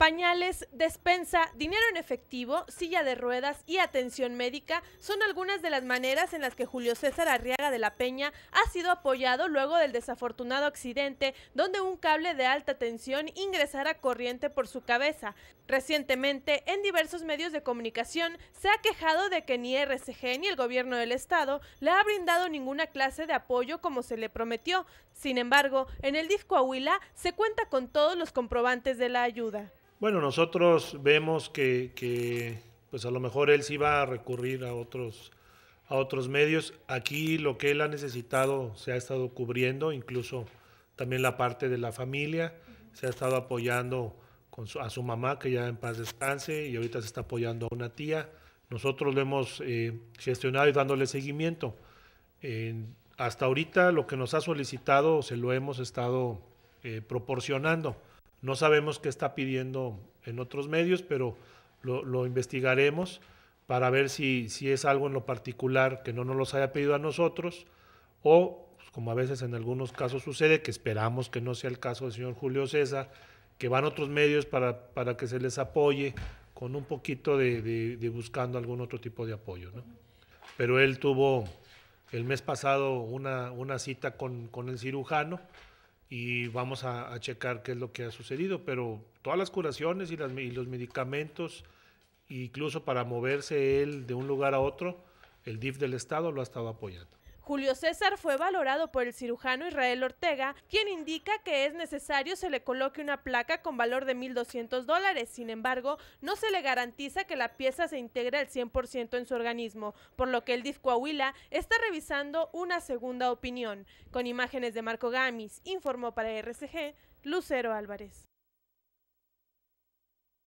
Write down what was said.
pañales, despensa, dinero en efectivo, silla de ruedas y atención médica son algunas de las maneras en las que Julio César Arriaga de la Peña ha sido apoyado luego del desafortunado accidente donde un cable de alta tensión ingresara corriente por su cabeza. Recientemente, en diversos medios de comunicación se ha quejado de que ni RCG ni el gobierno del estado le ha brindado ninguna clase de apoyo como se le prometió. Sin embargo, en el disco Coahuila se cuenta con todos los comprobantes de la ayuda. Bueno, nosotros vemos que, pues a lo mejor él sí va a recurrir a otros, a otros medios. Aquí lo que él ha necesitado se ha estado cubriendo, incluso también la parte de la familia, se ha estado apoyando a su mamá, que ya en paz descanse, y ahorita se está apoyando a una tía. Nosotros lo hemos eh, gestionado y dándole seguimiento. hasta ahorita lo que nos ha solicitado se lo hemos estado eh, proporcionando. No sabemos qué está pidiendo en otros medios, pero lo, investigaremos para ver si, si, es algo en lo particular que no nos los haya pedido a nosotros o, pues, como a veces en algunos casos sucede, que esperamos que no sea el caso del señor Julio César, que van otros medios para, para que se les apoye con un poquito de, buscando algún otro tipo de apoyo. Pero él tuvo el mes pasado una, una cita con, con el cirujano y vamos a, checar qué es lo que ha sucedido, pero todas las curaciones y, y los medicamentos, incluso para moverse él de un lugar a otro, el DIF del Estado lo ha estado apoyando. Julio César fue valorado por el cirujano Israel Ortega, quien indica que es necesario se le coloque una placa con valor de 1.200 dólares. Sin embargo, no se le garantiza que la pieza se integre al 100% en su organismo, por lo que el DIF Coahuila está revisando una segunda opinión. Con imágenes de Marco Gamis, informó para RCG Lucero Álvarez.